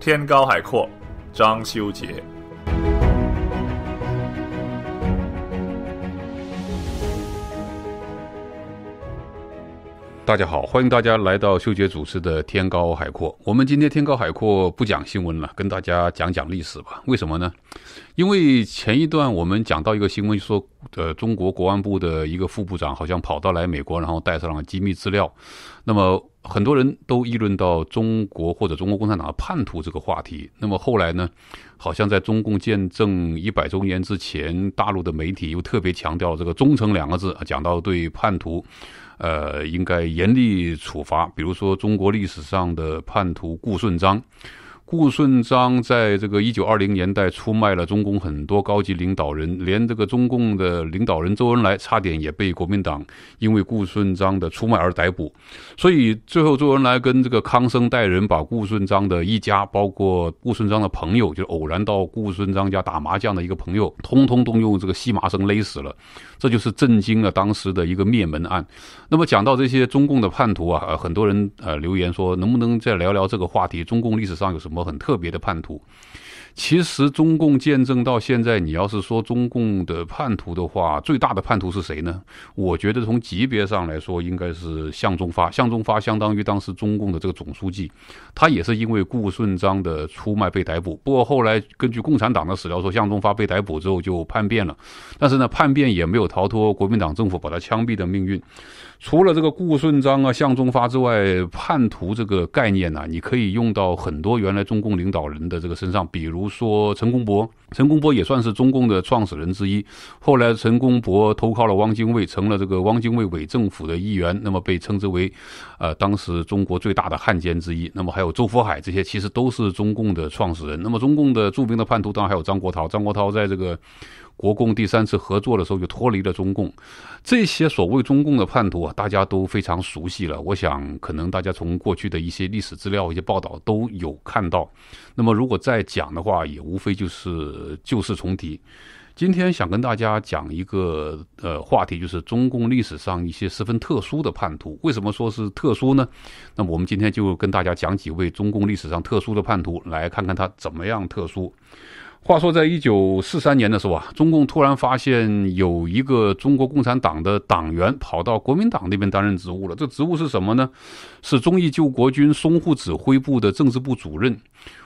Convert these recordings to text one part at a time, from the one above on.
天高海阔，张修杰。大家好，欢迎大家来到修杰主持的《天高海阔》。我们今天《天高海阔》不讲新闻了，跟大家讲讲历史吧。为什么呢？因为前一段我们讲到一个新闻，说呃，中国国安部的一个副部长好像跑到来美国，然后带上了机密资料。那么很多人都议论到中国或者中国共产党的叛徒这个话题。那么后来呢？好像在中共建政一百周年之前，大陆的媒体又特别强调这个忠诚两个字，讲到对叛徒，呃，应该严厉处罚。比如说中国历史上的叛徒顾顺章。顾顺章在这个一九二零年代出卖了中共很多高级领导人，连这个中共的领导人周恩来差点也被国民党因为顾顺章的出卖而逮捕。所以最后周恩来跟这个康生带人把顾顺章的一家，包括顾顺章的朋友，就是偶然到顾顺章家打麻将的一个朋友，通通都用这个细麻绳勒死了。这就是震惊了当时的一个灭门案。那么讲到这些中共的叛徒啊，呃，很多人呃留言说，能不能再聊聊这个话题？中共历史上有什么？很特别的叛徒。其实中共见证到现在，你要是说中共的叛徒的话，最大的叛徒是谁呢？我觉得从级别上来说，应该是向忠发。向忠发相当于当时中共的这个总书记，他也是因为顾顺章的出卖被逮捕。不过后来根据共产党的史料说，向忠发被逮捕之后就叛变了，但是呢，叛变也没有逃脱国民党政府把他枪毙的命运。除了这个顾顺章啊、向忠发之外，叛徒这个概念呢，你可以用到很多原来中共领导人的这个身上。比如说陈公博，陈公博也算是中共的创始人之一。后来陈公博投靠了汪精卫，成了这个汪精卫伪政府的一员，那么被称之为，呃，当时中国最大的汉奸之一。那么还有周佛海这些，其实都是中共的创始人。那么中共的著名的叛徒，当然还有张国焘。张国焘在这个。国共第三次合作的时候就脱离了中共，这些所谓中共的叛徒啊，大家都非常熟悉了。我想，可能大家从过去的一些历史资料、一些报道都有看到。那么，如果再讲的话，也无非就是旧事重提。今天想跟大家讲一个呃话题，就是中共历史上一些十分特殊的叛徒。为什么说是特殊呢？那么，我们今天就跟大家讲几位中共历史上特殊的叛徒，来看看他怎么样特殊。话说，在一九四三年的时候啊，中共突然发现有一个中国共产党的党员跑到国民党那边担任职务了。这职务是什么呢？是“忠义救国军”淞沪指挥部的政治部主任。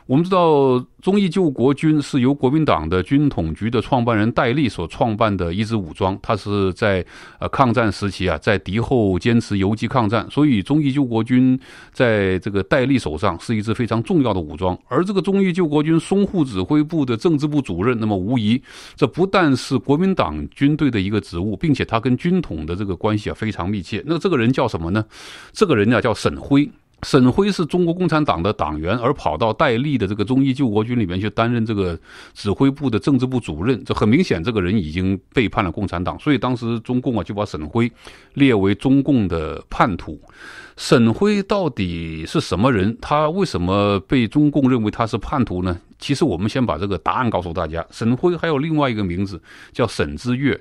我们知道，“忠义救国军”是由国民党的军统局的创办人戴笠所创办的一支武装。他是在呃抗战时期啊，在敌后坚持游击抗战，所以“忠义救国军”在这个戴笠手上是一支非常重要的武装。而这个“忠义救国军”淞沪指挥部的。政治部主任，那么无疑，这不但是国民党军队的一个职务，并且他跟军统的这个关系啊非常密切。那这个人叫什么呢？这个人呢叫沈辉。沈辉是中国共产党的党员，而跑到戴笠的这个中义救国军里面去担任这个指挥部的政治部主任，这很明显，这个人已经背叛了共产党。所以当时中共啊就把沈辉列为中共的叛徒。沈辉到底是什么人？他为什么被中共认为他是叛徒呢？其实我们先把这个答案告诉大家，沈辉还有另外一个名字叫沈之岳。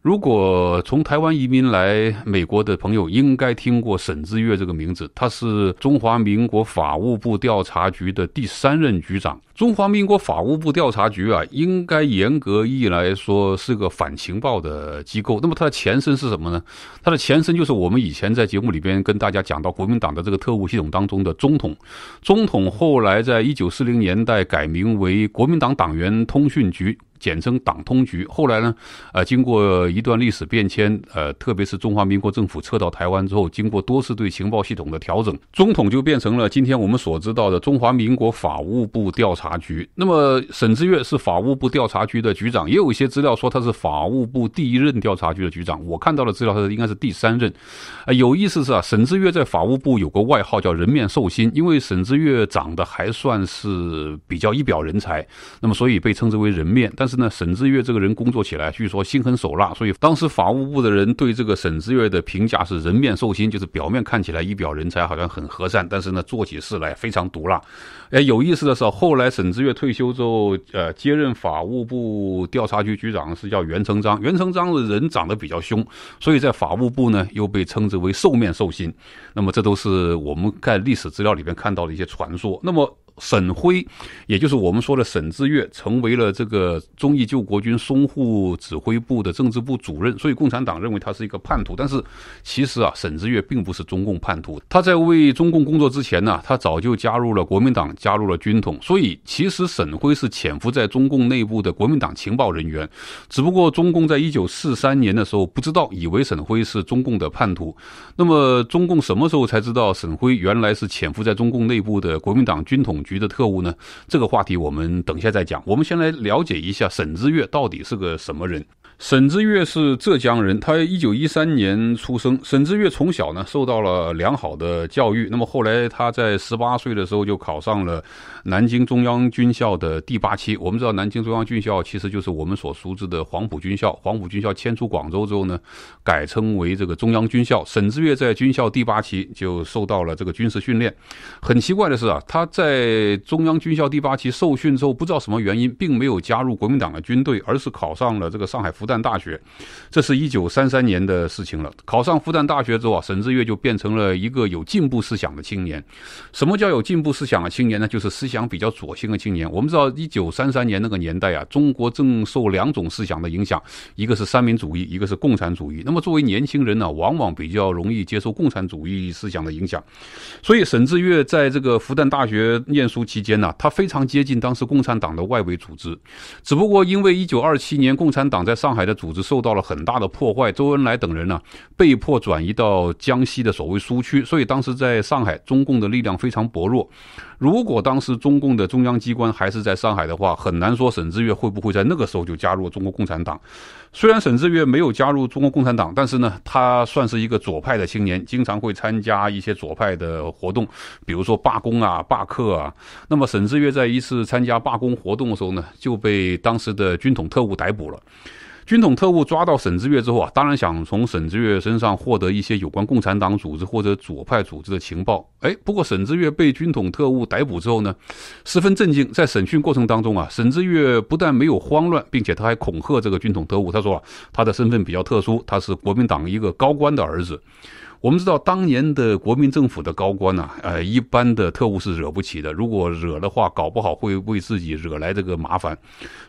如果从台湾移民来美国的朋友，应该听过沈志月这个名字。他是中华民国法务部调查局的第三任局长。中华民国法务部调查局啊，应该严格意义来说是个反情报的机构。那么它的前身是什么呢？它的前身就是我们以前在节目里边跟大家讲到国民党的这个特务系统当中的中统。中统后来在一九四零年代改名为国民党党员通讯局。简称党通局。后来呢，呃，经过一段历史变迁，呃，特别是中华民国政府撤到台湾之后，经过多次对情报系统的调整，中统就变成了今天我们所知道的中华民国法务部调查局。那么，沈志岳是法务部调查局的局长，也有一些资料说他是法务部第一任调查局的局长。我看到的资料，他是应该是第三任。呃，有意思是啊，沈志岳在法务部有个外号叫“人面兽心”，因为沈志岳长得还算是比较一表人才，那么所以被称之为“人面”，但。是呢，沈志岳这个人工作起来据说心狠手辣，所以当时法务部的人对这个沈志岳的评价是人面兽心，就是表面看起来一表人才，好像很和善，但是呢做起事来非常毒辣。哎，有意思的是，后来沈志岳退休之后，呃，接任法务部调查局局长是叫袁成章，袁成章的人长得比较凶，所以在法务部呢又被称之为兽面兽心。那么这都是我们在历史资料里面看到的一些传说。那么。沈辉，也就是我们说的沈之岳，成为了这个忠义救国军淞沪指挥部的政治部主任，所以共产党认为他是一个叛徒。但是其实啊，沈之岳并不是中共叛徒。他在为中共工作之前呢，他早就加入了国民党，加入了军统。所以其实沈辉是潜伏在中共内部的国民党情报人员，只不过中共在一九四三年的时候不知道，以为沈辉是中共的叛徒。那么中共什么时候才知道沈辉原来是潜伏在中共内部的国民党军统？局的特务呢？这个话题我们等一下再讲。我们先来了解一下沈之岳到底是个什么人。沈之岳是浙江人，他一九一三年出生。沈之岳从小呢受到了良好的教育。那么后来他在十八岁的时候就考上了南京中央军校的第八期。我们知道南京中央军校其实就是我们所熟知的黄埔军校。黄埔军校迁出广州之后呢，改称为这个中央军校。沈之岳在军校第八期就受到了这个军事训练。很奇怪的是啊，他在中央军校第八期受训之后，不知道什么原因，并没有加入国民党的军队，而是考上了这个上海复旦大学，这是一九三三年的事情了。考上复旦大学之后啊，沈志岳就变成了一个有进步思想的青年。什么叫有进步思想的青年呢？就是思想比较左倾的青年。我们知道，一九三三年那个年代啊，中国正受两种思想的影响，一个是三民主义，一个是共产主义。那么作为年轻人呢，往往比较容易接受共产主义思想的影响。所以，沈志岳在这个复旦大学念书期间呢，他非常接近当时共产党的外围组织。只不过因为一九二七年，共产党在上海。海的组织受到了很大的破坏，周恩来等人呢被迫转移到江西的所谓苏区，所以当时在上海，中共的力量非常薄弱。如果当时中共的中央机关还是在上海的话，很难说沈志岳会不会在那个时候就加入中国共产党。虽然沈志岳没有加入中国共产党，但是呢，他算是一个左派的青年，经常会参加一些左派的活动，比如说罢工啊、罢课啊。那么沈志岳在一次参加罢工活动的时候呢，就被当时的军统特务逮捕了。军统特务抓到沈之岳之后啊，当然想从沈之岳身上获得一些有关共产党组织或者左派组织的情报。哎，不过沈之岳被军统特务逮捕之后呢，十分震惊。在审讯过程当中啊，沈之岳不但没有慌乱，并且他还恐吓这个军统特务，他说他的身份比较特殊，他是国民党一个高官的儿子。我们知道当年的国民政府的高官呢，呃，一般的特务是惹不起的。如果惹的话，搞不好会为自己惹来这个麻烦。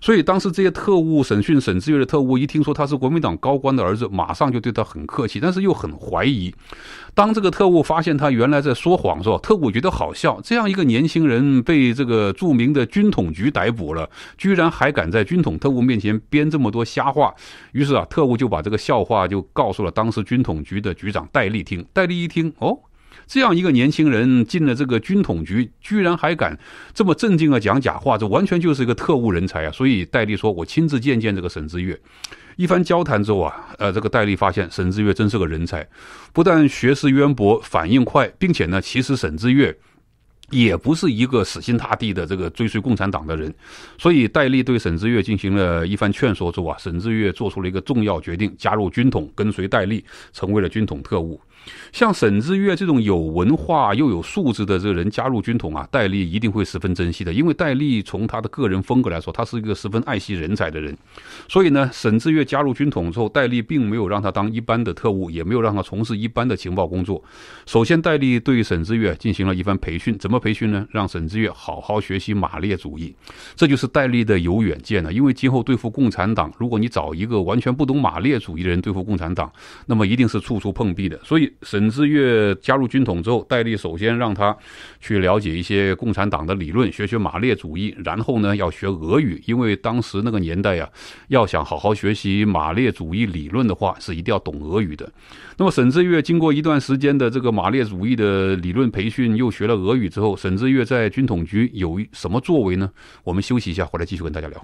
所以当时这些特务审讯沈志月的特务，一听说他是国民党高官的儿子，马上就对他很客气，但是又很怀疑。当这个特务发现他原来在说谎时，特务觉得好笑。这样一个年轻人被这个著名的军统局逮捕了，居然还敢在军统特务面前编这么多瞎话。于是啊，特务就把这个笑话就告诉了当时军统局的局长戴笠听。戴笠一听，哦。这样一个年轻人进了这个军统局，居然还敢这么镇静的讲假话，这完全就是一个特务人才啊！所以戴笠说我亲自见见这个沈之岳。一番交谈之后啊，呃，这个戴笠发现沈之岳真是个人才，不但学识渊博、反应快，并且呢，其实沈之岳也不是一个死心塌地的这个追随共产党的人。所以戴笠对沈之岳进行了一番劝说之后啊，沈之岳做出了一个重要决定，加入军统，跟随戴笠，成为了军统特务。像沈志月这种有文化又有素质的这个人加入军统啊，戴笠一定会十分珍惜的。因为戴笠从他的个人风格来说，他是一个十分爱惜人才的人，所以呢，沈志月加入军统之后，戴笠并没有让他当一般的特务，也没有让他从事一般的情报工作。首先，戴笠对沈志月进行了一番培训，怎么培训呢？让沈志月好好学习马列主义，这就是戴笠的有远见呢。因为今后对付共产党，如果你找一个完全不懂马列主义的人对付共产党，那么一定是处处碰壁的。所以。沈之岳加入军统之后，戴笠首先让他去了解一些共产党的理论，学学马列主义。然后呢，要学俄语，因为当时那个年代呀，要想好好学习马列主义理论的话，是一定要懂俄语的。那么，沈之岳经过一段时间的这个马列主义的理论培训，又学了俄语之后，沈之岳在军统局有什么作为呢？我们休息一下，回来继续跟大家聊。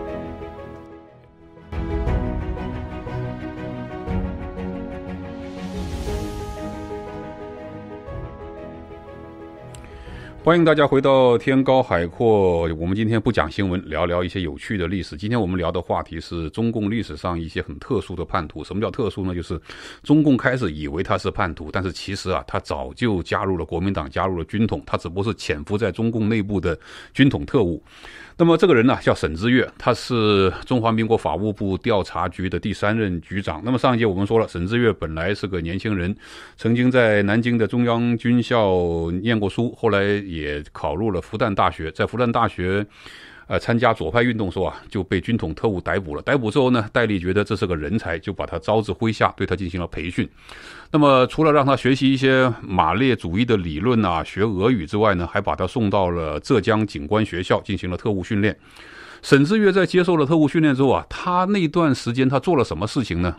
欢迎大家回到天高海阔。我们今天不讲新闻，聊聊一些有趣的历史。今天我们聊的话题是中共历史上一些很特殊的叛徒。什么叫特殊呢？就是中共开始以为他是叛徒，但是其实啊，他早就加入了国民党，加入了军统，他只不过是潜伏在中共内部的军统特务。那么这个人呢，叫沈之岳，他是中华民国法务部调查局的第三任局长。那么上一节我们说了，沈之岳本来是个年轻人，曾经在南京的中央军校念过书，后来。也考入了复旦大学，在复旦大学，呃，参加左派运动时候啊，就被军统特务逮捕了。逮捕之后呢，戴笠觉得这是个人才，就把他招至麾下，对他进行了培训。那么，除了让他学习一些马列主义的理论啊、学俄语之外呢，还把他送到了浙江警官学校进行了特务训练。沈志岳在接受了特务训练之后啊，他那段时间他做了什么事情呢？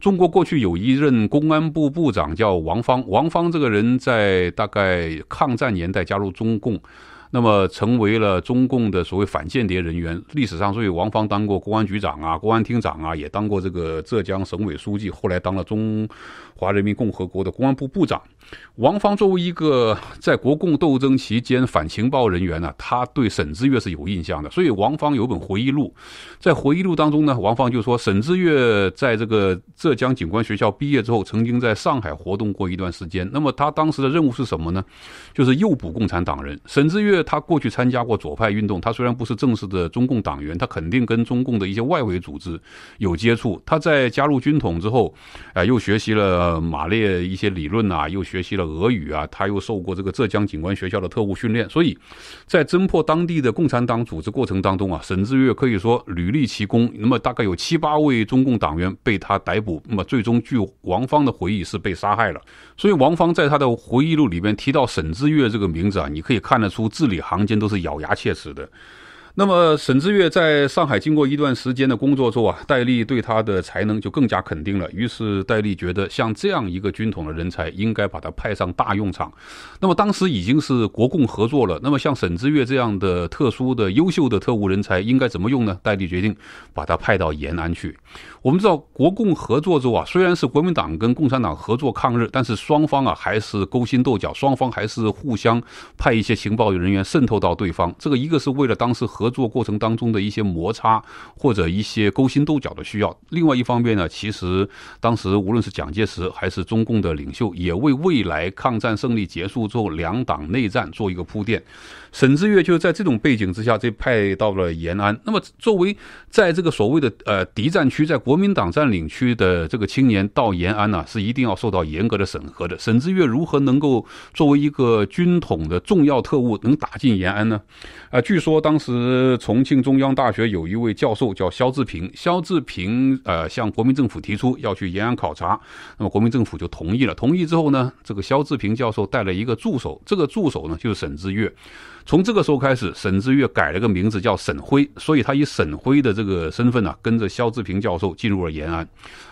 中国过去有一任公安部部长叫王芳，王芳这个人在大概抗战年代加入中共，那么成为了中共的所谓反间谍人员。历史上，所以王芳当过公安局长啊，公安厅长啊，也当过这个浙江省委书记，后来当了中。中华人民共和国的公安部部长王芳，作为一个在国共斗争期间反情报人员呢，他对沈志月是有印象的。所以王芳有本回忆录，在回忆录当中呢，王芳就说沈志月在这个浙江警官学校毕业之后，曾经在上海活动过一段时间。那么他当时的任务是什么呢？就是诱捕共产党人。沈志月他过去参加过左派运动，他虽然不是正式的中共党员，他肯定跟中共的一些外围组织有接触。他在加入军统之后，啊，又学习了。呃，马列一些理论呐，又学习了俄语啊，他又受过这个浙江警官学校的特务训练，所以，在侦破当地的共产党组织过程当中啊，沈志岳可以说屡立奇功。那么大概有七八位中共党员被他逮捕，那么最终据王芳的回忆是被杀害了。所以王芳在他的回忆录里边提到沈志岳这个名字啊，你可以看得出字里行间都是咬牙切齿的。那么沈之岳在上海经过一段时间的工作之后啊，戴笠对他的才能就更加肯定了。于是戴笠觉得，像这样一个军统的人才，应该把他派上大用场。那么当时已经是国共合作了，那么像沈之岳这样的特殊的优秀的特务人才，应该怎么用呢？戴笠决定把他派到延安去。我们知道，国共合作之后啊，虽然是国民党跟共产党合作抗日，但是双方啊还是勾心斗角，双方还是互相派一些情报人员渗透到对方。这个一个是为了当时合。合作过程当中的一些摩擦或者一些勾心斗角的需要。另外一方面呢，其实当时无论是蒋介石还是中共的领袖，也为未来抗战胜利结束之后两党内战做一个铺垫。沈之岳就是在这种背景之下被派到了延安。那么，作为在这个所谓的呃敌占区、在国民党占领区的这个青年到延安呢，是一定要受到严格的审核的。沈之岳如何能够作为一个军统的重要特务能打进延安呢？啊，据说当时。呃，重庆中央大学有一位教授叫肖志平，肖志平呃向国民政府提出要去延安考察，那么国民政府就同意了。同意之后呢，这个肖志平教授带了一个助手，这个助手呢就是沈志岳。从这个时候开始，沈志岳改了个名字叫沈辉，所以他以沈辉的这个身份呢，跟着肖志平教授进入了延安。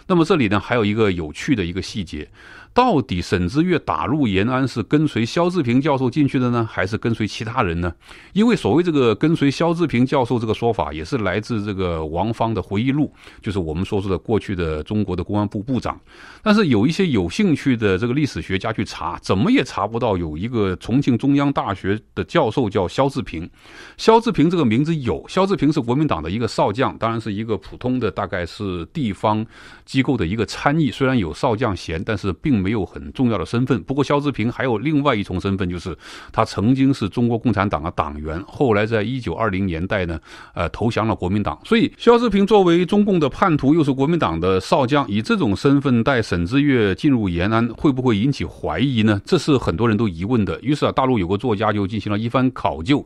那么这里呢，还有一个有趣的一个细节。到底沈之岳打入延安是跟随肖志平教授进去的呢，还是跟随其他人呢？因为所谓这个跟随肖志平教授这个说法，也是来自这个王芳的回忆录，就是我们所说的过去的中国的公安部部长。但是有一些有兴趣的这个历史学家去查，怎么也查不到有一个重庆中央大学的教授叫肖志平。肖志平这个名字有，肖志平是国民党的一个少将，当然是一个普通的，大概是地方机构的一个参议，虽然有少将衔，但是并。没有很重要的身份，不过肖志平还有另外一重身份，就是他曾经是中国共产党的党员，后来在一九二零年代呢，呃，投降了国民党。所以肖志平作为中共的叛徒，又是国民党的少将，以这种身份带沈志岳进入延安，会不会引起怀疑呢？这是很多人都疑问的。于是啊，大陆有个作家就进行了一番考究。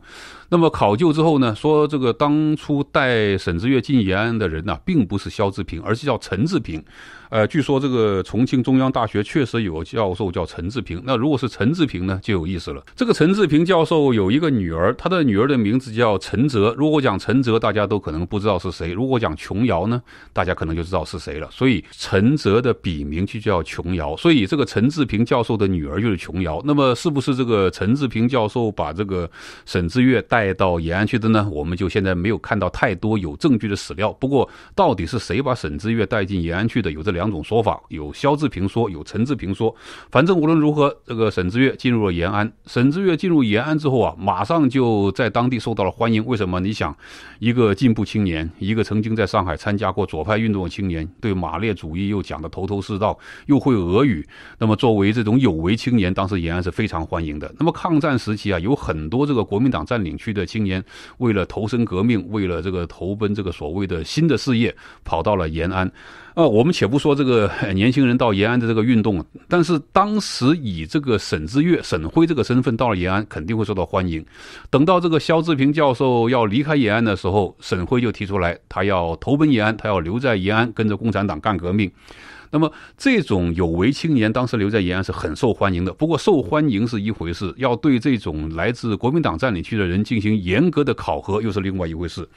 那么考究之后呢，说这个当初带沈志岳进延安的人呢，并不是肖志平，而是叫陈志平。呃，据说这个重庆中央大学确实有个教授叫陈志平。那如果是陈志平呢，就有意思了。这个陈志平教授有一个女儿，他的女儿的名字叫陈泽。如果讲陈泽，大家都可能不知道是谁；如果讲琼瑶呢，大家可能就知道是谁了。所以陈泽的笔名就叫琼瑶，所以这个陈志平教授的女儿就是琼瑶。那么是不是这个陈志平教授把这个沈志岳带？带到延安去的呢？我们就现在没有看到太多有证据的史料。不过，到底是谁把沈之岳带进延安去的？有这两种说法：有肖志平说，有陈志平说。反正无论如何，这个沈之岳进入了延安。沈之岳进入延安之后啊，马上就在当地受到了欢迎。为什么？你想，一个进步青年，一个曾经在上海参加过左派运动的青年，对马列主义又讲的头头是道，又会俄语。那么，作为这种有为青年，当时延安是非常欢迎的。那么，抗战时期啊，有很多这个国民党占领区。的青年为了投身革命，为了这个投奔这个所谓的新的事业，跑到了延安。呃，我们且不说这个年轻人到延安的这个运动，但是当时以这个沈之岳、沈辉这个身份到了延安，肯定会受到欢迎。等到这个肖志平教授要离开延安的时候，沈辉就提出来，他要投奔延安，他要留在延安，跟着共产党干革命。那么，这种有为青年当时留在延安是很受欢迎的。不过，受欢迎是一回事，要对这种来自国民党占领区的人进行严格的考核，又是另外一回事。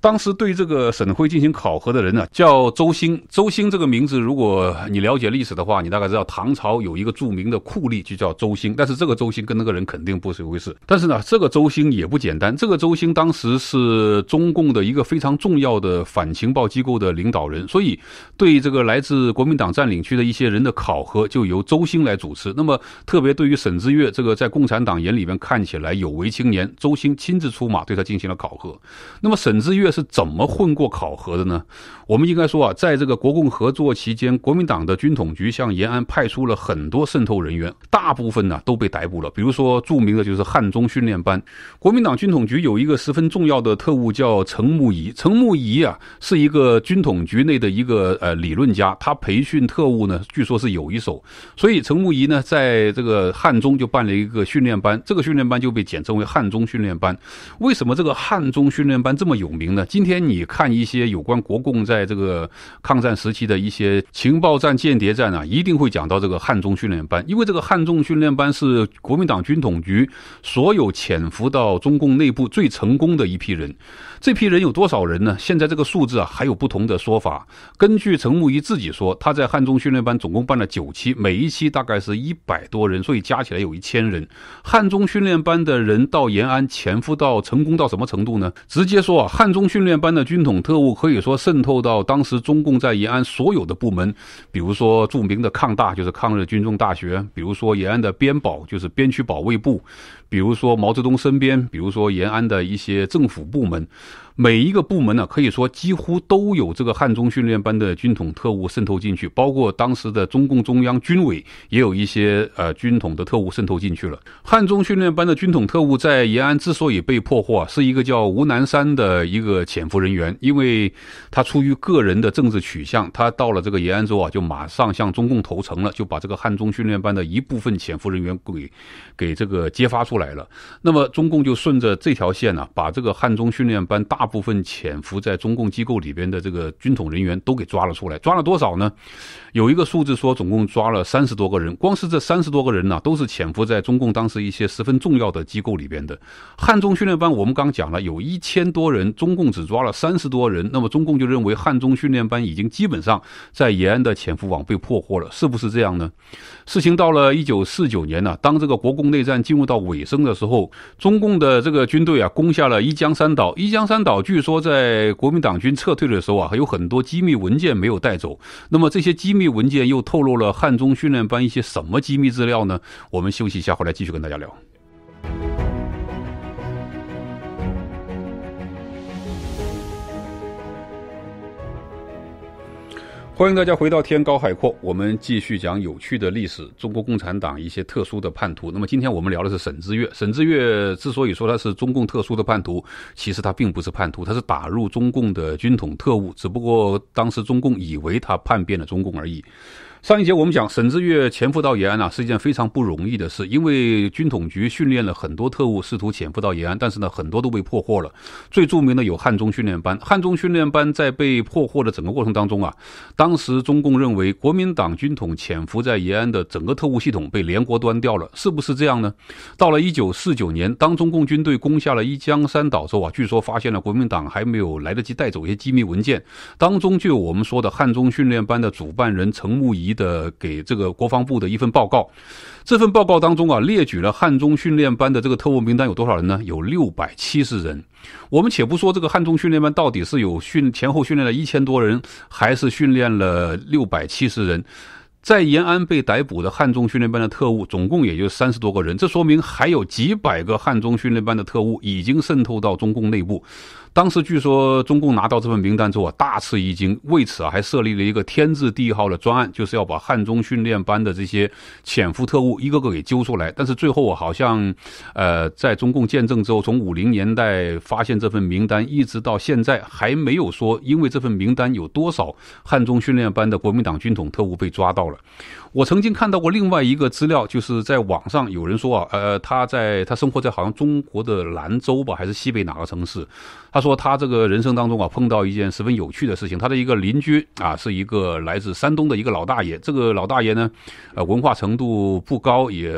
当时对这个省会进行考核的人呢，叫周兴。周兴这个名字，如果你了解历史的话，你大概知道唐朝有一个著名的酷吏就叫周兴，但是这个周兴跟那个人肯定不是一回事。但是呢，这个周兴也不简单。这个周兴当时是中共的一个非常重要的反情报机构的领导人，所以对这个来自国民。党占领区的一些人的考核就由周兴来主持。那么，特别对于沈之岳这个在共产党眼里边看起来有为青年，周兴亲自出马对他进行了考核。那么，沈之岳是怎么混过考核的呢？我们应该说啊，在这个国共合作期间，国民党的军统局向延安派出了很多渗透人员，大部分呢都被逮捕了。比如说，著名的就是汉中训练班。国民党军统局有一个十分重要的特务叫程慕仪。程慕仪啊，是一个军统局内的一个呃理论家，他培训特务呢，据说是有一手，所以陈木仪呢，在这个汉中就办了一个训练班，这个训练班就被简称为汉中训练班。为什么这个汉中训练班这么有名呢？今天你看一些有关国共在这个抗战时期的一些情报战、间谍战啊，一定会讲到这个汉中训练班，因为这个汉中训练班是国民党军统局所有潜伏到中共内部最成功的一批人。这批人有多少人呢？现在这个数字啊，还有不同的说法。根据陈木仪自己说，他。在汉中训练班总共办了九期，每一期大概是一百多人，所以加起来有一千人。汉中训练班的人到延安潜伏到成功到什么程度呢？直接说啊，汉中训练班的军统特务可以说渗透到当时中共在延安所有的部门，比如说著名的抗大就是抗日军政大学，比如说延安的边保就是边区保卫部。比如说毛泽东身边，比如说延安的一些政府部门，每一个部门呢，可以说几乎都有这个汉中训练班的军统特务渗透进去。包括当时的中共中央军委，也有一些呃军统的特务渗透进去了。汉中训练班的军统特务在延安之所以被破获，是一个叫吴南山的一个潜伏人员，因为他出于个人的政治取向，他到了这个延安之后啊，就马上向中共投诚了，就把这个汉中训练班的一部分潜伏人员给给这个揭发出。出来了，那么中共就顺着这条线呢，把这个汉中训练班大部分潜伏在中共机构里边的这个军统人员都给抓了出来。抓了多少呢？有一个数字说，总共抓了三十多个人。光是这三十多个人呢，都是潜伏在中共当时一些十分重要的机构里边的。汉中训练班我们刚讲了，有一千多人，中共只抓了三十多人。那么中共就认为汉中训练班已经基本上在延安的潜伏网被破获了，是不是这样呢？事情到了一九四九年呢，当这个国共内战进入到尾。生的时候，中共的这个军队啊，攻下了一江山岛。一江山岛据说在国民党军撤退的时候啊，还有很多机密文件没有带走。那么这些机密文件又透露了汉中训练班一些什么机密资料呢？我们休息一下，回来继续跟大家聊。欢迎大家回到天高海阔，我们继续讲有趣的历史。中国共产党一些特殊的叛徒。那么今天我们聊的是沈之岳。沈之岳之所以说他是中共特殊的叛徒，其实他并不是叛徒，他是打入中共的军统特务，只不过当时中共以为他叛变了中共而已。上一节我们讲沈之岳潜伏到延安啊，是一件非常不容易的事，因为军统局训练了很多特务，试图潜伏到延安，但是呢，很多都被破获了。最著名的有汉中训练班。汉中训练班在被破获的整个过程当中啊，当时中共认为国民党军统潜伏在延安的整个特务系统被连锅端掉了，是不是这样呢？到了一九四九年，当中共军队攻下了一江山岛之后啊，据说发现了国民党还没有来得及带走一些机密文件，当中就有我们说的汉中训练班的主办人陈慕仪。的给这个国防部的一份报告，这份报告当中啊列举了汉中训练班的这个特务名单有多少人呢？有六百七十人。我们且不说这个汉中训练班到底是有训前后训练了一千多人，还是训练了六百七十人，在延安被逮捕的汉中训练班的特务总共也就三十多个人，这说明还有几百个汉中训练班的特务已经渗透到中共内部。当时据说中共拿到这份名单之后啊，大吃一惊，为此啊还设立了一个天字地号的专案，就是要把汉中训练班的这些潜伏特务一个个给揪出来。但是最后我好像，呃，在中共见证之后，从五零年代发现这份名单，一直到现在还没有说，因为这份名单有多少汉中训练班的国民党军统特务被抓到了。我曾经看到过另外一个资料，就是在网上有人说啊，呃，他在他生活在好像中国的兰州吧，还是西北哪个城市，他说。说他这个人生当中啊，碰到一件十分有趣的事情。他的一个邻居啊，是一个来自山东的一个老大爷。这个老大爷呢，呃，文化程度不高，也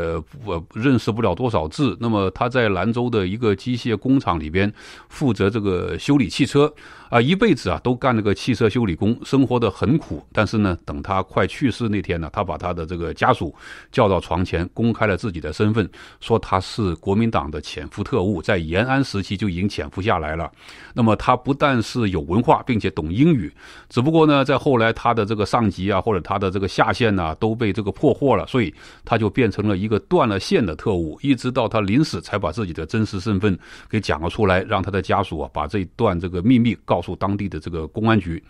认识不了多少字。那么他在兰州的一个机械工厂里边，负责这个修理汽车啊，一辈子啊都干那个汽车修理工，生活的很苦。但是呢，等他快去世那天呢，他把他的这个家属叫到床前，公开了自己的身份，说他是国民党的潜伏特务，在延安时期就已经潜伏下来了。那么他不但是有文化，并且懂英语，只不过呢，在后来他的这个上级啊，或者他的这个下线呐，都被这个破获了，所以他就变成了一个断了线的特务，一直到他临死才把自己的真实身份给讲了出来，让他的家属啊把这段这个秘密告诉当地的这个公安局。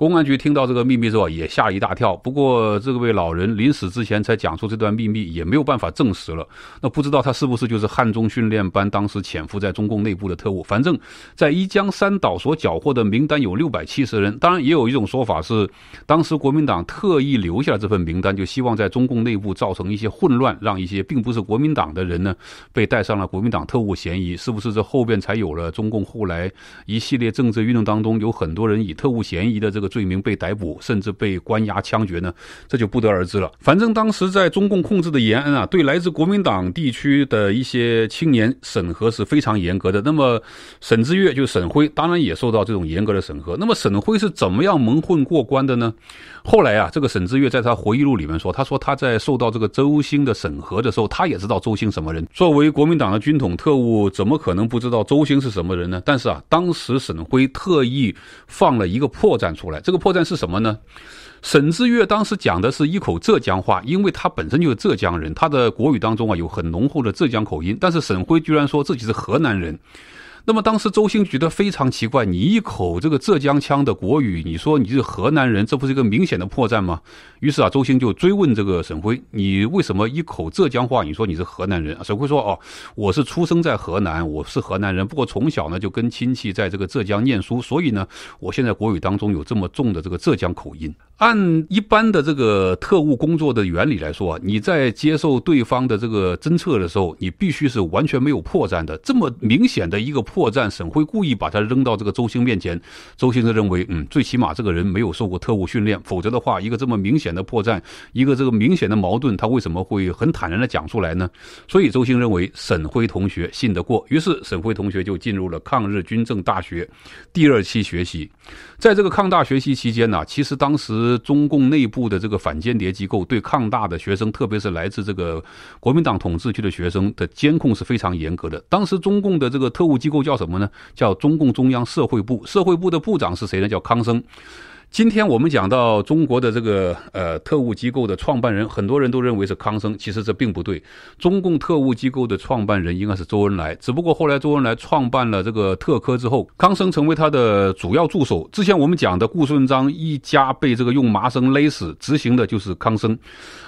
公安局听到这个秘密之后也吓一大跳。不过，这位老人临死之前才讲出这段秘密，也没有办法证实了。那不知道他是不是就是汉中训练班当时潜伏在中共内部的特务？反正，在一江三岛所缴获的名单有六百七十人。当然，也有一种说法是，当时国民党特意留下这份名单，就希望在中共内部造成一些混乱，让一些并不是国民党的人呢被带上了国民党特务嫌疑。是不是这后边才有了中共后来一系列政治运动当中有很多人以特务嫌疑的这个？罪名被逮捕，甚至被关押枪决呢？这就不得而知了。反正当时在中共控制的延安啊，对来自国民党地区的一些青年审核是非常严格的。那么，沈之岳就沈辉，当然也受到这种严格的审核。那么，沈辉是怎么样蒙混过关的呢？后来啊，这个沈志岳在他回忆录里面说，他说他在受到这个周星的审核的时候，他也知道周星什么人。作为国民党的军统特务，怎么可能不知道周星是什么人呢？但是啊，当时沈辉特意放了一个破绽出来，这个破绽是什么呢？沈志岳当时讲的是一口浙江话，因为他本身就是浙江人，他的国语当中啊有很浓厚的浙江口音。但是沈辉居然说自己是河南人。那么当时周星觉得非常奇怪，你一口这个浙江腔的国语，你说你是河南人，这不是一个明显的破绽吗？于是啊，周星就追问这个沈辉，你为什么一口浙江话？你说你是河南人？沈辉说：哦，我是出生在河南，我是河南人，不过从小呢就跟亲戚在这个浙江念书，所以呢，我现在国语当中有这么重的这个浙江口音。按一般的这个特务工作的原理来说，你在接受对方的这个侦测的时候，你必须是完全没有破绽的，这么明显的一个破。破绽，沈辉故意把他扔到这个周星面前。周星认为，嗯，最起码这个人没有受过特务训练，否则的话，一个这么明显的破绽，一个这个明显的矛盾，他为什么会很坦然的讲出来呢？所以周星认为沈辉同学信得过，于是沈辉同学就进入了抗日军政大学第二期学习。在这个抗大学习期间呢，其实当时中共内部的这个反间谍机构对抗大的学生，特别是来自这个国民党统治区的学生的监控是非常严格的。当时中共的这个特务机构。叫什么呢？叫中共中央社会部，社会部的部长是谁呢？叫康生。今天我们讲到中国的这个呃特务机构的创办人，很多人都认为是康生，其实这并不对。中共特务机构的创办人应该是周恩来，只不过后来周恩来创办了这个特科之后，康生成为他的主要助手。之前我们讲的顾顺章一家被这个用麻绳勒死，执行的就是康生。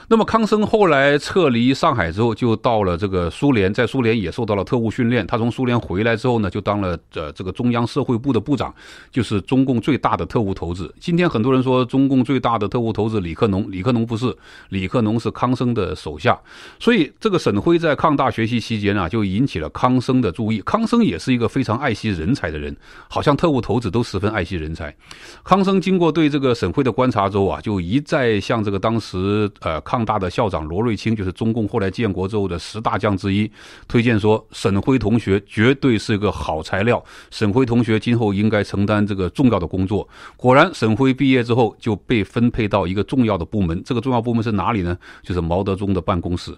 那么康生后来撤离上海之后，就到了这个苏联，在苏联也受到了特务训练。他从苏联回来之后呢，就当了呃这个中央社会部的部长，就是中共最大的特务头子。今天很多人说中共最大的特务头子李克农，李克农不是，李克农是康生的手下，所以这个沈辉在抗大学习期间呢，就引起了康生的注意。康生也是一个非常爱惜人才的人，好像特务头子都十分爱惜人才。康生经过对这个沈辉的观察之后啊，就一再向这个当时呃抗大的校长罗瑞卿，就是中共后来建国之后的十大将之一，推荐说沈辉同学绝对是个好材料，沈辉同学今后应该承担这个重要的工作。果然沈。辉。辉毕业之后就被分配到一个重要的部门，这个重要部门是哪里呢？就是毛泽东的办公室。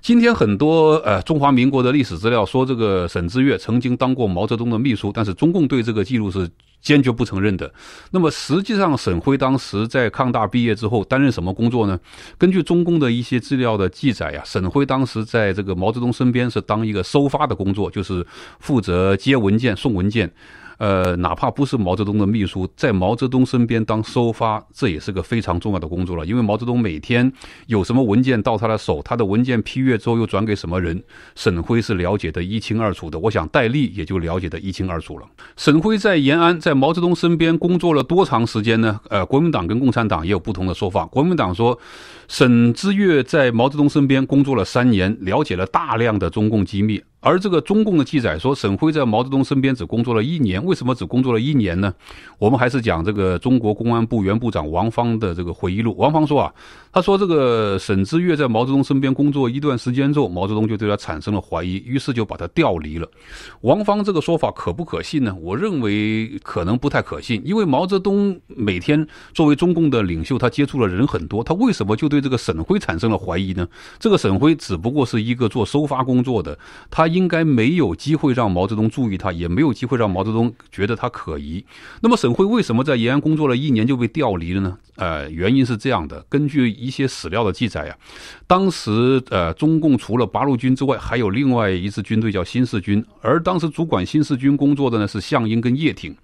今天很多呃中华民国的历史资料说，这个沈之岳曾经当过毛泽东的秘书，但是中共对这个记录是坚决不承认的。那么实际上，沈辉当时在抗大毕业之后担任什么工作呢？根据中共的一些资料的记载呀，沈辉当时在这个毛泽东身边是当一个收发的工作，就是负责接文件、送文件。呃，哪怕不是毛泽东的秘书，在毛泽东身边当收发，这也是个非常重要的工作了。因为毛泽东每天有什么文件到他的手，他的文件批阅之后又转给什么人，沈辉是了解的一清二楚的。我想戴笠也就了解的一清二楚了。沈辉在延安在毛泽东身边工作了多长时间呢？呃，国民党跟共产党也有不同的说法。国民党说，沈之岳在毛泽东身边工作了三年，了解了大量的中共机密。而这个中共的记载说，沈辉在毛泽东身边只工作了一年，为什么只工作了一年呢？我们还是讲这个中国公安部原部长王芳的这个回忆录。王芳说啊，他说这个沈之岳在毛泽东身边工作一段时间之后，毛泽东就对他产生了怀疑，于是就把他调离了。王芳这个说法可不可信呢？我认为可能不太可信，因为毛泽东每天作为中共的领袖，他接触的人很多，他为什么就对这个沈辉产生了怀疑呢？这个沈辉只不过是一个做收发工作的，他。应该没有机会让毛泽东注意他，也没有机会让毛泽东觉得他可疑。那么，沈辉为什么在延安工作了一年就被调离了呢？呃，原因是这样的。根据一些史料的记载呀，当时呃，中共除了八路军之外，还有另外一支军队叫新四军。而当时主管新四军工作的呢是项英跟叶挺。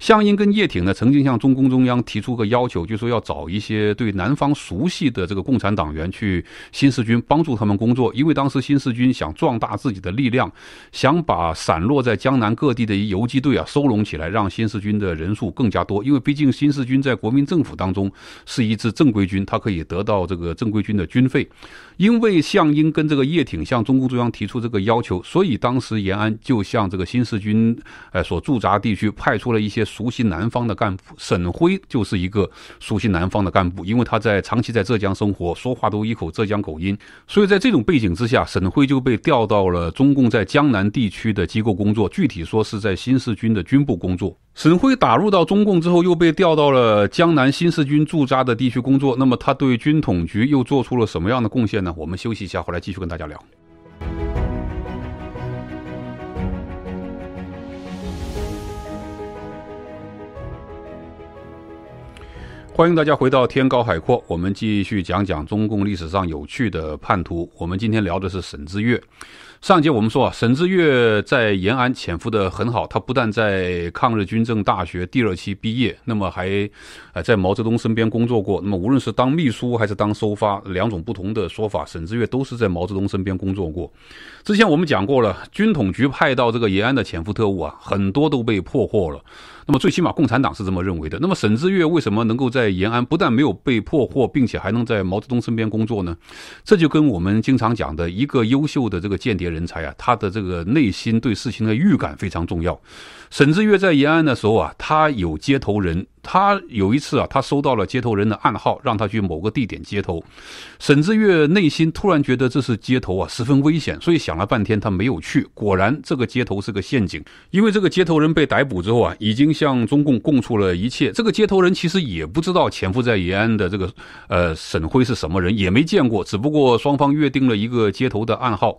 项英跟叶挺呢曾经向中共中央提出个要求，就说要找一些对南方熟悉的这个共产党员去新四军帮助他们工作，因为当时新四军想壮大自己的力量，想把散落在江南各地的游击队啊收拢起来，让新四军的人数更加多。因为毕竟新四军在国民政府当中。是一支正规军，他可以得到这个正规军的军费，因为项英跟这个叶挺向中共中央提出这个要求，所以当时延安就向这个新四军，呃，所驻扎地区派出了一些熟悉南方的干部，沈辉就是一个熟悉南方的干部，因为他在长期在浙江生活，说话都一口浙江口音，所以在这种背景之下，沈辉就被调到了中共在江南地区的机构工作，具体说是在新四军的军部工作。沈辉打入到中共之后，又被调到了江南新四军驻扎的地区工作。那么，他对军统局又做出了什么样的贡献呢？我们休息一下，回来继续跟大家聊。欢迎大家回到《天高海阔》，我们继续讲讲中共历史上有趣的叛徒。我们今天聊的是沈之岳。上节我们说啊，沈志岳在延安潜伏的很好，他不但在抗日军政大学第二期毕业，那么还。在毛泽东身边工作过，那么无论是当秘书还是当收发，两种不同的说法，沈之岳都是在毛泽东身边工作过。之前我们讲过了，军统局派到这个延安的潜伏特务啊，很多都被破获了。那么最起码共产党是这么认为的。那么沈之岳为什么能够在延安不但没有被破获，并且还能在毛泽东身边工作呢？这就跟我们经常讲的一个优秀的这个间谍人才啊，他的这个内心对事情的预感非常重要。沈志岳在延安的时候啊，他有接头人。他有一次啊，他收到了接头人的暗号，让他去某个地点接头。沈志岳内心突然觉得这是接头啊，十分危险，所以想了半天，他没有去。果然，这个接头是个陷阱，因为这个接头人被逮捕之后啊，已经向中共供出了一切。这个接头人其实也不知道潜伏在延安的这个呃沈辉是什么人，也没见过，只不过双方约定了一个接头的暗号。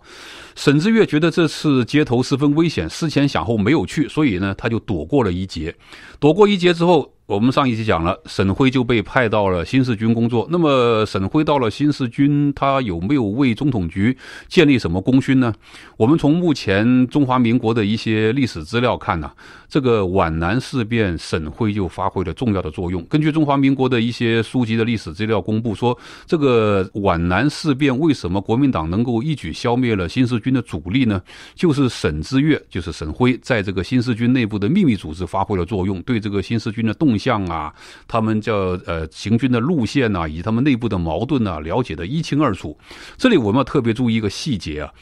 沈之岳觉得这次接头十分危险，思前想后没有去，所以呢，他就躲过了一劫。躲过一劫之后。我们上一集讲了，沈辉就被派到了新四军工作。那么沈辉到了新四军，他有没有为中统局建立什么功勋呢？我们从目前中华民国的一些历史资料看呢，这个皖南事变，沈辉就发挥了重要的作用。根据中华民国的一些书籍的历史资料公布说，这个皖南事变为什么国民党能够一举消灭了新四军的主力呢？就是沈之岳，就是沈辉，在这个新四军内部的秘密组织发挥了作用，对这个新四军的动像啊，他们叫呃行军的路线呐，以及他们内部的矛盾呐，了解的一清二楚。这里我们要特别注意一个细节啊，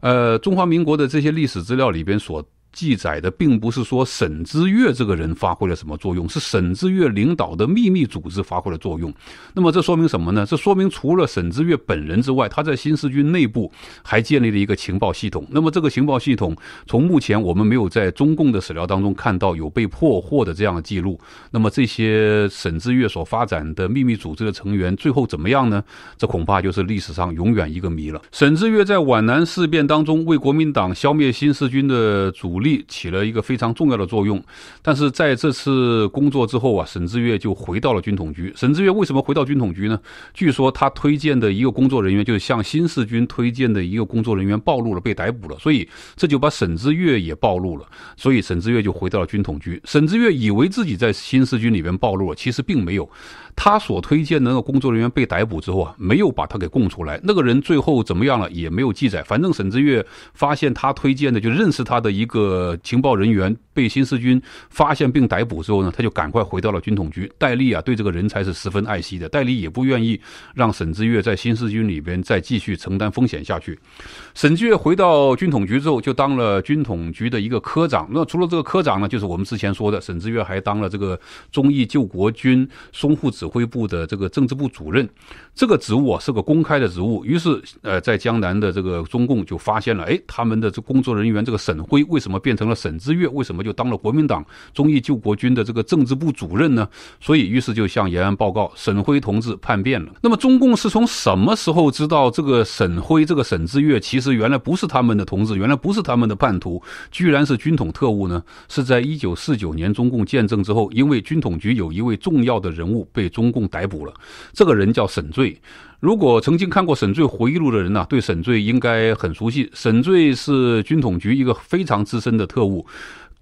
呃，中华民国的这些历史资料里边所。记载的并不是说沈之岳这个人发挥了什么作用，是沈之岳领导的秘密组织发挥了作用。那么这说明什么呢？这说明除了沈之岳本人之外，他在新四军内部还建立了一个情报系统。那么这个情报系统，从目前我们没有在中共的史料当中看到有被破获的这样的记录。那么这些沈之岳所发展的秘密组织的成员最后怎么样呢？这恐怕就是历史上永远一个谜了。沈之岳在皖南事变当中为国民党消灭新四军的主力。力起了一个非常重要的作用，但是在这次工作之后啊，沈之岳就回到了军统局。沈之岳为什么回到军统局呢？据说他推荐的一个工作人员，就是向新四军推荐的一个工作人员暴露了，被逮捕了，所以这就把沈之岳也暴露了。所以沈之岳就回到了军统局。沈之岳以为自己在新四军里面暴露了，其实并没有。他所推荐的那个工作人员被逮捕之后啊，没有把他给供出来。那个人最后怎么样了，也没有记载。反正沈志月发现他推荐的就认识他的一个情报人员。被新四军发现并逮捕之后呢，他就赶快回到了军统局。戴笠啊，对这个人才是十分爱惜的。戴笠也不愿意让沈之岳在新四军里边再继续承担风险下去。沈之岳回到军统局之后，就当了军统局的一个科长。那除了这个科长呢，就是我们之前说的沈之岳还当了这个忠义救国军淞沪指挥部的这个政治部主任。这个职务啊是个公开的职务。于是，呃，在江南的这个中共就发现了，哎，他们的这工作人员这个沈辉为什么变成了沈之岳？为什么？就当了国民党忠义救国军的这个政治部主任呢，所以于是就向延安报告，沈辉同志叛变了。那么中共是从什么时候知道这个沈辉、这个沈志月其实原来不是他们的同志，原来不是他们的叛徒，居然是军统特务呢？是在一九四九年中共建政之后，因为军统局有一位重要的人物被中共逮捕了，这个人叫沈醉。如果曾经看过沈醉回忆录的人呢，对沈醉应该很熟悉。沈醉是军统局一个非常资深的特务。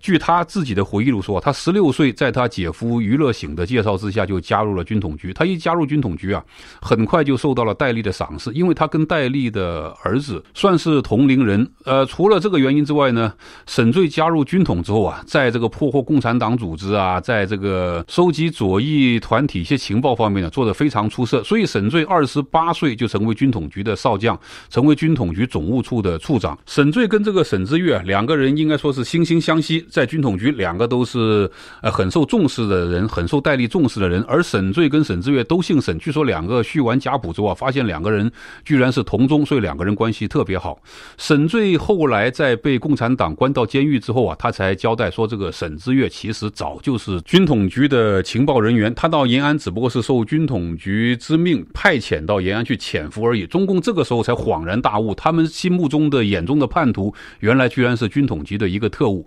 据他自己的回忆录说，他十六岁，在他姐夫余乐醒的介绍之下，就加入了军统局。他一加入军统局啊，很快就受到了戴笠的赏识，因为他跟戴笠的儿子算是同龄人。呃，除了这个原因之外呢，沈醉加入军统之后啊，在这个破获共产党组织啊，在这个收集左翼团体一些情报方面呢，做得非常出色。所以，沈醉二十八岁就成为军统局的少将，成为军统局总务处的处长。沈醉跟这个沈之岳两个人应该说是惺惺相惜。在军统局，两个都是呃很受重视的人，很受戴笠重视的人。而沈醉跟沈之岳都姓沈，据说两个续完家谱之后啊，发现两个人居然是同宗，所以两个人关系特别好。沈醉后来在被共产党关到监狱之后啊，他才交代说，这个沈之岳其实早就是军统局的情报人员，他到延安只不过是受军统局之命派遣到延安去潜伏而已。中共这个时候才恍然大悟，他们心目中的、眼中的叛徒，原来居然是军统局的一个特务。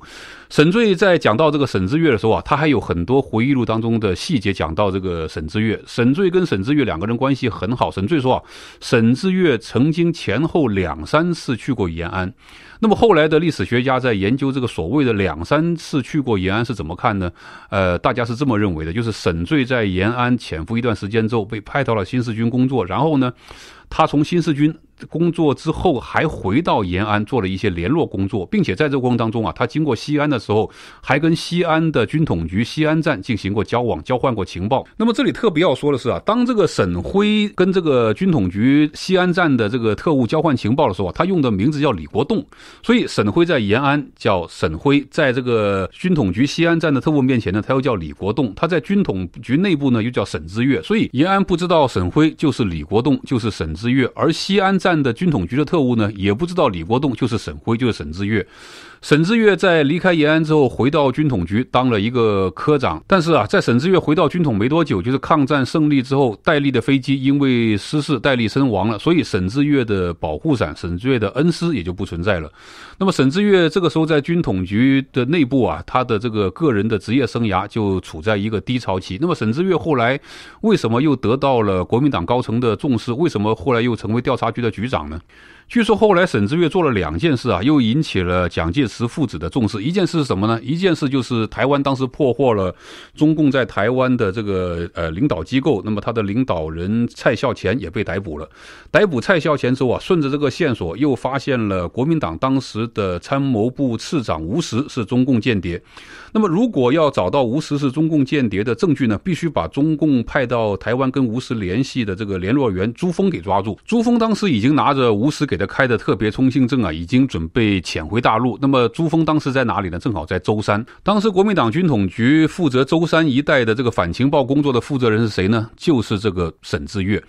沈醉在讲到这个沈之岳的时候啊，他还有很多回忆录当中的细节讲到这个沈之岳。沈醉跟沈之岳两个人关系很好，沈醉说啊，沈之岳曾经前后两三次去过延安。那么后来的历史学家在研究这个所谓的两三次去过延安是怎么看呢？呃，大家是这么认为的，就是沈醉在延安潜伏一段时间之后，被派到了新四军工作，然后呢，他从新四军工作之后还回到延安做了一些联络工作，并且在这个过程当中啊，他经过西安的时候还跟西安的军统局西安站进行过交往，交换过情报。那么这里特别要说的是啊，当这个沈辉跟这个军统局西安站的这个特务交换情报的时候啊，他用的名字叫李国栋。所以沈辉在延安叫沈辉，在这个军统局西安站的特务面前呢，他又叫李国栋；他在军统局内部呢，又叫沈之岳。所以延安不知道沈辉就是李国栋，就是沈之岳，而西安站的军统局的特务呢，也不知道李国栋就是沈辉，就是沈之岳。沈之岳在离开延安之后，回到军统局当了一个科长。但是啊，在沈之岳回到军统没多久，就是抗战胜利之后，戴笠的飞机因为失事，戴笠身亡了。所以沈之岳的保护伞，沈之岳的恩师也就不存在了。那么沈之岳这个时候在军统局的内部啊，他的这个个人的职业生涯就处在一个低潮期。那么沈之岳后来为什么又得到了国民党高层的重视？为什么后来又成为调查局的局长呢？据说后来沈之岳做了两件事啊，又引起了蒋介石父子的重视。一件事是什么呢？一件事就是台湾当时破获了中共在台湾的这个呃领导机构，那么他的领导人蔡孝乾也被逮捕了。逮捕蔡孝乾之后啊，顺着这个线索又发现了国民党当时的参谋部次长吴石是中共间谍。那么如果要找到吴石是中共间谍的证据呢，必须把中共派到台湾跟吴石联系的这个联络员朱峰给抓住。朱峰当时已经拿着吴石给给他开的特别通行证啊，已经准备潜回大陆。那么朱峰当时在哪里呢？正好在舟山。当时国民党军统局负责舟山一带的这个反情报工作的负责人是谁呢？就是这个沈志岳。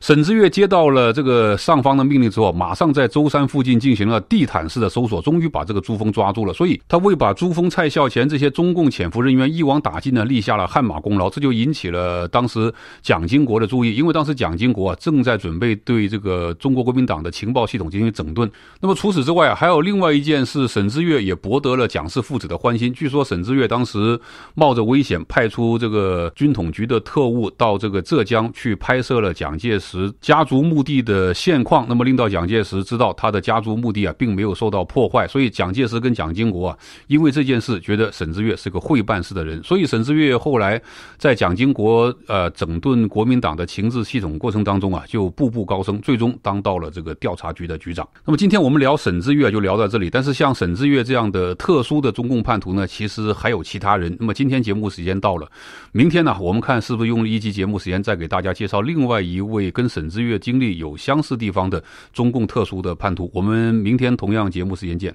沈志岳接到了这个上方的命令之后，马上在舟山附近进行了地毯式的搜索，终于把这个朱峰抓住了。所以他为把朱峰、蔡孝乾这些中共潜伏人员一网打尽呢，立下了汗马功劳。这就引起了当时蒋经国的注意，因为当时蒋经国啊正在准备对这个中国国民党的情报。系统进行整顿。那么除此之外啊，还有另外一件事，沈之岳也博得了蒋氏父子的欢心。据说沈之岳当时冒着危险派出这个军统局的特务到这个浙江去拍摄了蒋介石家族墓地的现况，那么令到蒋介石知道他的家族墓地啊并没有受到破坏。所以蒋介石跟蒋经国啊，因为这件事觉得沈之岳是个会办事的人，所以沈之岳后来在蒋经国呃整顿国民党的情治系统过程当中啊，就步步高升，最终当到了这个调查局。的局长，那么今天我们聊沈志岳就聊到这里。但是像沈志岳这样的特殊的中共叛徒呢，其实还有其他人。那么今天节目时间到了，明天呢，我们看是不是用一集节目时间再给大家介绍另外一位跟沈志岳经历有相似地方的中共特殊的叛徒。我们明天同样节目时间见。